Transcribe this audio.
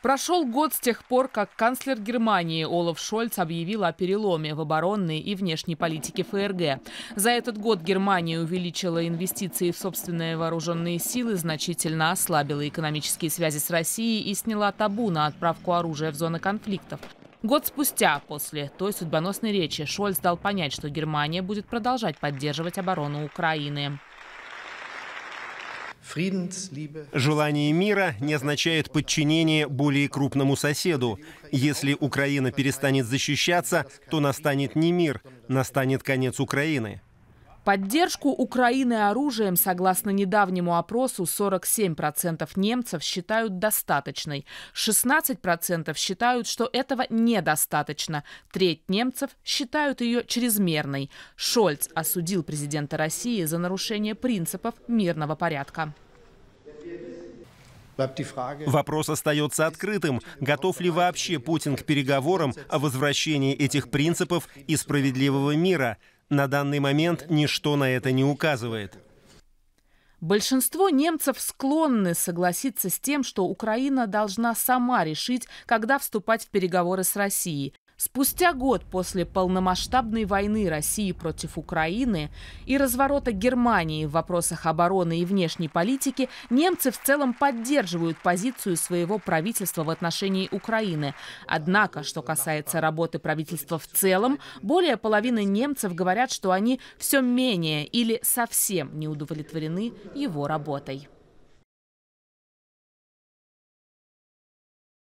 Прошел год с тех пор, как канцлер Германии Олаф Шольц объявил о переломе в оборонной и внешней политике ФРГ. За этот год Германия увеличила инвестиции в собственные вооруженные силы, значительно ослабила экономические связи с Россией и сняла табу на отправку оружия в зоны конфликтов. Год спустя, после той судьбоносной речи, Шольц дал понять, что Германия будет продолжать поддерживать оборону Украины. Желание мира не означает подчинение более крупному соседу. Если Украина перестанет защищаться, то настанет не мир, настанет конец Украины поддержку Украины оружием, согласно недавнему опросу, 47% немцев считают достаточной, 16% считают, что этого недостаточно, треть немцев считают ее чрезмерной. Шольц осудил президента России за нарушение принципов мирного порядка. Вопрос остается открытым. Готов ли вообще Путин к переговорам о возвращении этих принципов и справедливого мира? На данный момент ничто на это не указывает. Большинство немцев склонны согласиться с тем, что Украина должна сама решить, когда вступать в переговоры с Россией. Спустя год после полномасштабной войны России против Украины и разворота Германии в вопросах обороны и внешней политики немцы в целом поддерживают позицию своего правительства в отношении Украины. Однако, что касается работы правительства в целом, более половины немцев говорят, что они все менее или совсем не удовлетворены его работой.